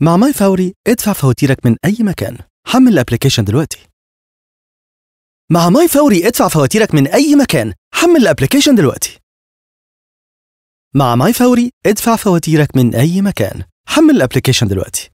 مع ماي فوري ادفع فواتيرك من أي مكان حمل الابلكيشن دلوقتي مع ماي فوري ادفع فواتيرك من أي مكان حمل الابلكيشن دلوقتي مع ماي فوري ادفع فواتيرك من أي مكان حمل الابلكيشن دلوقتي